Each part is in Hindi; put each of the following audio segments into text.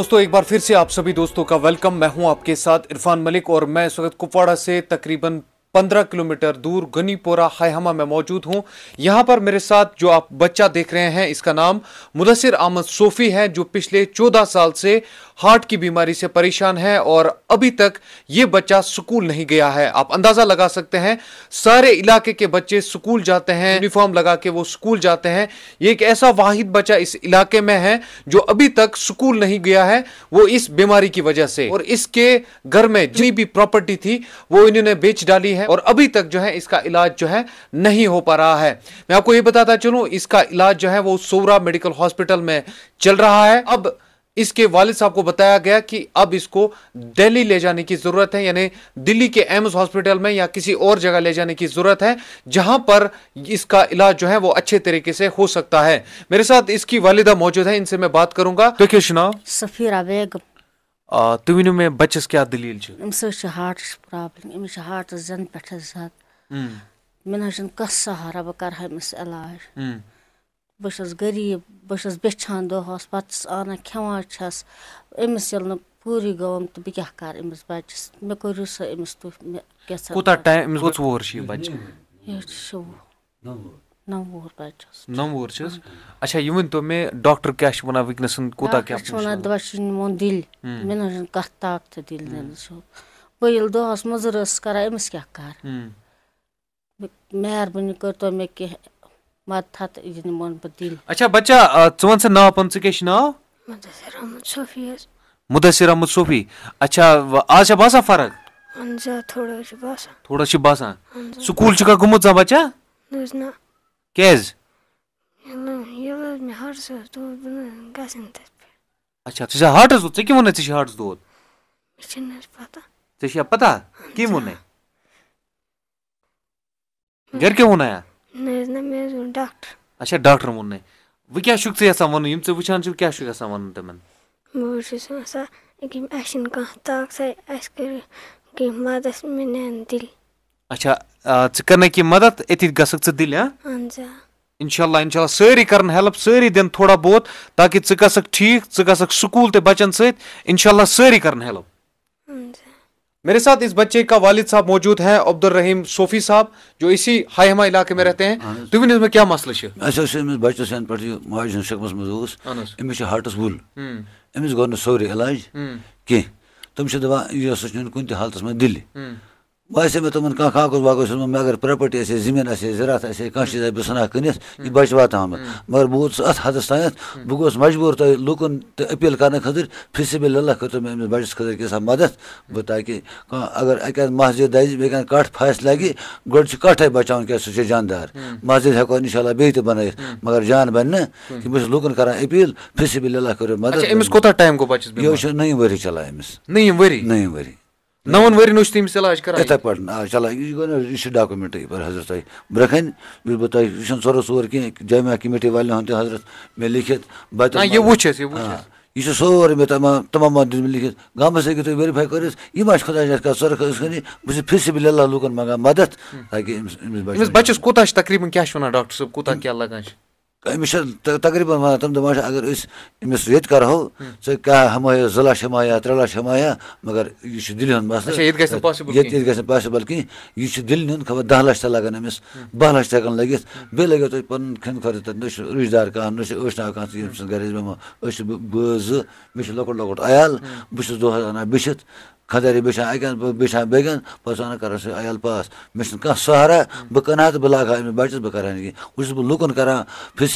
दोस्तों एक बार फिर से आप सभी दोस्तों का वेलकम मैं हूं आपके साथ इरफान मलिक और मैं इस वक्त कुपवाड़ा से तकरीबन पंद्रह किलोमीटर दूर गनीपोरा हाईहमा में मौजूद हूं यहां पर मेरे साथ जो आप बच्चा देख रहे हैं इसका नाम मुदसर अहमद सोफ़ी है जो पिछले चौदह साल से हार्ट की बीमारी से परेशान है और अभी तक ये बच्चा स्कूल नहीं गया है आप अंदाज़ा लगा सकते हैं सारे इलाके के बच्चे स्कूल जाते हैं यूनिफॉर्म लगा के वो स्कूल जाते हैं ये एक ऐसा वाहिद बच्चा इस इलाके में है जो अभी तक स्कूल नहीं गया है वो इस बीमारी की वजह से और इसके घर में जितनी भी प्रॉपर्टी थी वो इन्होंने बेच डाली है और अभी तक जो है इसका इलाज जो है नहीं हो पा रहा है मैं आपको ये बताता चलूँ इसका इलाज जो है वो सोरा मेडिकल हॉस्पिटल में चल रहा है अब इसके वालिद साहब को बताया गया कि अब इसको दिल्ली ले जाने की ज़रूरत है यानी दिल्ली के एम्स हॉस्पिटल में या किसी और जगह ले जाने की ज़रूरत है जहां पर इसका इलाज जो है वो अच्छे तरीके से हो सकता है मेरे साथ इसकी वालिदा मौजूद है इनसे मैं बात करूंगा तो शुनाव सफीरा बेगम تُہۍ ؤنِو مےٚ بَچَس کیٛاہ دٔلیٖل چھِ اَمہِ سۭتۍ چھِ ہاٹٕچ پرٛابلِم أمِس چھِ ہاٹَس زَنہٕ پٮ۪ٹھ زَد مےٚ نہ حظ چھُنہٕ کانٛہہ سہارا بہٕ کَرٕ ہا أمِس علاج بہٕ چھَس غریٖب بہٕ چھَس بیٚچھان دۄہَس پَتہٕ چھَس آنان کھٮ۪وان چھَس أمِس ییٚلہِ نہٕ پوٗرٕ گوٚوُم تہٕ بہٕ کیٛاہ کَرٕ أمِس بَچَس مےٚ کٔرِو سا أمِس تُہۍ مےٚ کیٛاہ کوٗتاہ ٹایم أمِس کٔژ وُہُر چھِ یہِ بَچہِ یہِ چھِ وُہ نووُر بَچہِ حظ نووُر چھِس اچھا یہِ ؤنۍ تو مےٚ ڈاکٹر کیٛاہ چھُ وَنان وٕنکیٚنَس کوٗتاہ کیٛاہ چھُ وَنان دَپان چھِ نِمون دِلہِ مےٚ نہ حظ چھِنہٕ کانٛہہ طاقتہٕ دِلہِ دِنَس بہٕ ییٚلہِ دۄہَس مٔزوٗر ٲسٕس کَران أمِس کیٛاہ کَرٕ مہربٲنی کٔرۍتو مےٚ کینٛہہ مَدتھا تہٕ یہِ نِمون بہٕ دِلہِ اچھا بَچا ژٕ وَن سا ناو پَنُن ژٕ کیٛاہ چھُ ناو مُدثر احمد صوفی حظ مُدثر احمد صوفی اچھا آز چھا باسان فرق اہن حظ آ تھوڑا حظ چھِ باسان تھوڑا چھِ باسان سکوٗل چھُکھا گوٚمُت ژٕ بَچا نہ كاز اچھا ژےٚ چھا ہاٹَس دود ژےٚ کٔمۍ ووٚنُے ژےٚ چھِ ہاٹَس دود ژےٚ چھِ پَتہ کٔمۍ ووٚنُے گَرِ کیٛاہ ووٚنَے اچھا ڈاکٹرن ووٚنُے وۄنۍ کیٛاہ چھُکھ ژٕ یژھان وَنُن یِم ژٕ وٕچھان چھُکھ کیٛاہ چھُکھ یژھان وَنُن تِمَن بہٕ چھُس یژھان أکیٛاہ اَسہِ چھِنہٕ کانٛہہ طاقتَے اَسہِ کٔرِو کینٛہہ مَدَت مےٚ نِنۍ دِلہِ اچھا ژٕ کرنَکھ یہِ مدد أتی گژھکھ ژٕ دِلہِ ہاں اِنشاءاللہ اِنشاءاللہ سٲری کَرَن ہیٚلٕپ سٲری دِن تھوڑا بہت تاکہِ ژٕ گژھکھ ٹھیٖک ژٕ گژھکھ سکوٗل تہِ بَچَن سۭتۍ اِنشاءاللہ سٲری کَرَن ہیٚلٕپ मेरे साथ इस बच्चे का वालिद साहब मौजूद है अब्दुल रहीम सोफी साहब जो इसी हाई हमा इलाके में रहते हैं तुम इसमें क्या मसला है अस बच्चस यन पे माज शकमस मज अमिस हार्टस वुल अमिस गो सोरे इलाज कह तुम दपा यह कुछ हालत मे दिल्ली बसे मे तुम कह कागज वागज ओन मगर प्रॉपर्टी ऐसे जमीन ऐसे जरात ऐसे कह चीज बह सना कनित यह बच वाता मगर बह वोस अत हदस तयत बह गोस मजबूर तुम लूकन तो अपील कर खर फिसबिल कर तुम अमिस बचस खर कह मदद बह ताकि अगर अक मस्जिद दज बे कठ फास लगे गोड कठे बचा क्या सह जानदार मस्जिद हेको इनशाला बे तो बन मगर जान बन बह लूकन कर अपील फिसबिल कर मदद टाइम गो बचस यह नई वरी चलान नई वरी नई वरी نَوَن ؤرِیَن اوس تٔمِس علاج کران یِتھَے پٲٹھۍ آ چلان یہِ گوٚو نہ یہِ چھُ ڈاکومٮ۪نٛٹٕے پر حضرت تۄہہِ برٛونٛہہ کَنہِ یُس بہٕ تۄہہِ یہِ چھُنہٕ ژورو ژور کینٛہہ جامعہ کٔمِٹی والٮ۪ن ہُنٛد تہِ حضرت مےٚ لیٖکھِتھ بَتہٕ یہِ وٕچھ اَسہِ یہِ چھُ سورُے مےٚ تمام تِمَن دیُت مےٚ لیٖکھِتھ گامَس ہیٚکِو تُہۍ ویرِفاے کٔرِتھ یہِ ما چھِ خۄدا ژٔرخٲنی بہٕ چھُس فِسِبِل اللہ لُکَن منٛگان مَدَت تاکہِ أمِس أمِس بَچَس بَچَس کوٗتاہ چھِ تقریٖباً کیٛاہ چھِ وَنان ڈاکٹر صٲب کوٗتاہ کیٛاہ لَگان چھِ أمِس چھِ تقریٖباً وَنان تِم دَپان چھِ اگر أسۍ أمِس ییٚتہِ کَرہو ژٕ کیٛاہ ہمایا زٕ لَچھ ہمایا ترٛےٚ لَچھ ہمایا مگر یہِ چھُ دِلہِ ہُنٛد مسلہٕ ییٚتہِ گژھِ نہٕ پاسِبٕل کِہیٖنۍ یہِ چھُ دِلہِ ہُنٛد خبر دَہ لَچھ تہِ لَگان أمِس بَہہ لَچھ تہِ ہٮ۪کَن لٔگِتھ بیٚیہِ لَگیو تۄہہِ پَنُن کھٮ۪ن خٲطرٕ تَتہِ نہ چھُ رِشتہٕ دار کانٛہہ نہ چھِ ٲشنا کانٛہہ ییٚمۍ سٕنٛز گَرِ أسۍ بیٚہمو أسۍ چھِ بٲژ زٕ مےٚ چھُ لۄکُٹ لۄکُٹ عیال بہٕ چھُس دۄہَس اَنان بٔشِتھ خۄدارے بہٕ چھِ اَکہِ بہٕ چھِ بیٚیہِ کٮ۪ن پَتہٕ چھُس اَنان کَران سُہ عیال پاس مےٚ چھُنہٕ کانٛہہ سہارا بہٕ کٕنہٕ ہا تہٕ بہٕ لاگہٕ ہا أمِس بَچَس بہٕ کَرٕ ہا نہٕ کینٛہہ وۄنۍ چھُس بہٕ لُکَن کَران فِس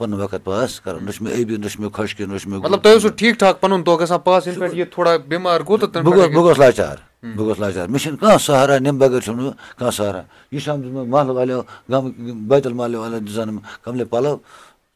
پَنُن وقت پاس کَران نہ چھُ مےٚ عیبہِ نہ چھُ مےٚ خۄشکہِ نہ چھُ مےٚ مطلب تۄہہِ اوسوٕ ٹھیٖک ٹھاک پَنُن دۄہ گژھان پاس ییٚلہِ پٮ۪ٹھ یہِ تھوڑا بٮ۪مار گوٚو تہٕ بہٕ گوس بہٕ گوس لاچار بہٕ گوس لاچار مےٚ چھِنہٕ کانٛہہ سہارا نِم بغٲر چھُم نہٕ کانٛہہ سہارا یہِ چھُ آمُت محلہٕ والیو گامٕکۍ بیتُل محلہِ والیو زَن کَملہِ پَلو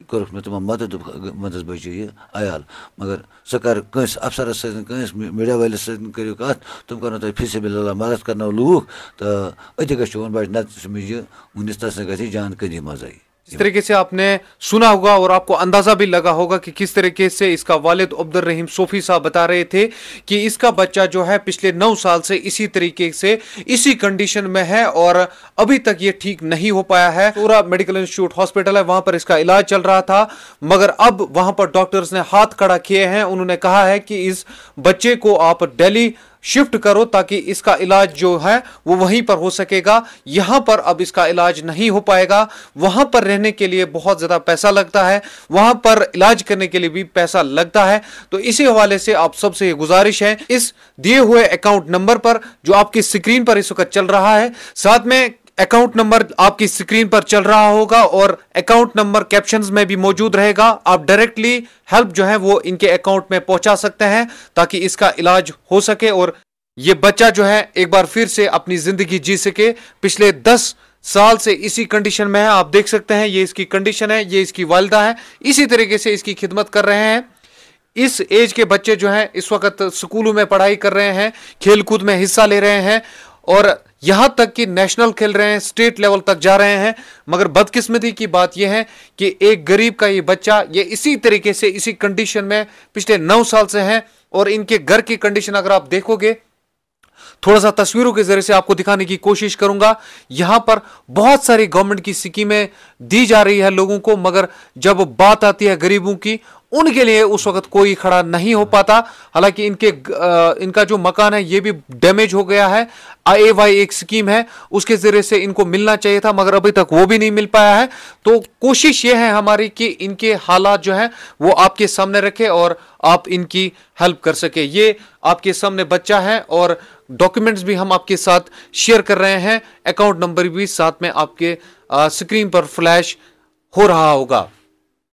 کوٚرُکھ مےٚ تِمَن مَدد دوٚپُکھ مَدَس بٔچِو یہِ عیال مگر سُہ کَر کٲنٛسہِ اَفسَرَس سۭتۍ کٲنٛسہِ میٖڈیا وٲلِس سۭتۍ کٔرِو کَتھ تِم کَرنو تۄہہِ فیٖسِبِل اللہ مَدَد کَرنو لوٗکھ تہٕ أتی گژھِ چون بَچہِ نَتہٕ چھُ مےٚ یہِ وٕنِس تَس نہٕ گژھِ یہِ جان کٔدی منٛزٕے जिस तरीके से आपने सुना होगा और आपको अंदाज़ा भी लगा होगा कि किस तरीके से इसका वालिद अब्दुल रहीम सोफ़ी साहब बता रहे थे कि इसका बच्चा जो है पिछले नौ साल से इसी तरीके से इसी कंडीशन में है और अभी तक ये ठीक नहीं हो पाया है पूरा मेडिकल इंस्टीट्यूट हॉस्पिटल है वहां पर इसका इलाज चल रहा था मगर अब वहां पर डॉक्टर्स ने हाथ खड़ा किए हैं उन्होंने कहा है कि इस बच्चे को आप डेली शिफ्ट करो ताकि इसका इलाज जो है वो वहीं पर हो सकेगा यहाँ पर अब इसका इलाज नहीं हो पाएगा वहाँ पर रहने के लिए बहुत ज़्यादा पैसा लगता है वहाँ पर इलाज करने के लिए भी पैसा लगता है तो इसी हवाले से आप सबसे गुजारिश है इस दिए हुए अकाउंट नंबर पर जो आपकी स्क्रीन पर इस वक्त चल रहा है साथ में अकाउंट नंबर आपकी स्क्रीन पर चल रहा होगा और अकाउंट नंबर कैप्शंस में भी मौजूद रहेगा आप डायरेक्टली हेल्प जो है वो इनके अकाउंट में पहुंचा सकते हैं ताकि इसका इलाज हो सके और ये बच्चा जो है एक बार फिर से अपनी जिंदगी जी सके पिछले दस साल से इसी कंडीशन में है आप देख सकते हैं ये इसकी कंडीशन है ये इसकी वालदा है इसी तरीके से इसकी खिदमत कर रहे हैं इस एज के बच्चे जो हैं इस वक्त स्कूलों में पढ़ाई कर रहे हैं खेलकूद में हिस्सा ले रहे हैं और यहां तक कि नेशनल खेल रहे हैं स्टेट लेवल तक जा रहे हैं मगर बदकिस्मती की बात यह है कि एक गरीब का ये बच्चा ये इसी तरीके से इसी कंडीशन में पिछले नौ साल से है और इनके घर की कंडीशन अगर आप देखोगे थोड़ा सा तस्वीरों के जरिए से आपको दिखाने की कोशिश करूंगा यहां पर बहुत सारी गवर्नमेंट की स्कीमें दी जा रही है लोगों को मगर जब बात आती है गरीबों की उनके लिए उस वक्त कोई खड़ा नहीं हो पाता हालांकि इनके इनका जो मकान है ये भी डैमेज हो गया है आई वाई एक स्कीम है उसके ज़रिए से इनको मिलना चाहिए था मगर अभी तक वो भी नहीं मिल पाया है तो कोशिश ये है हमारी कि इनके हालात जो हैं वो आपके सामने रखे और आप इनकी हेल्प कर सके ये आपके सामने बच्चा है और डॉक्यूमेंट्स भी हम आपके साथ शेयर कर रहे हैं अकाउंट नंबर भी साथ में आपके स्क्रीन पर फ्लैश हो रहा होगा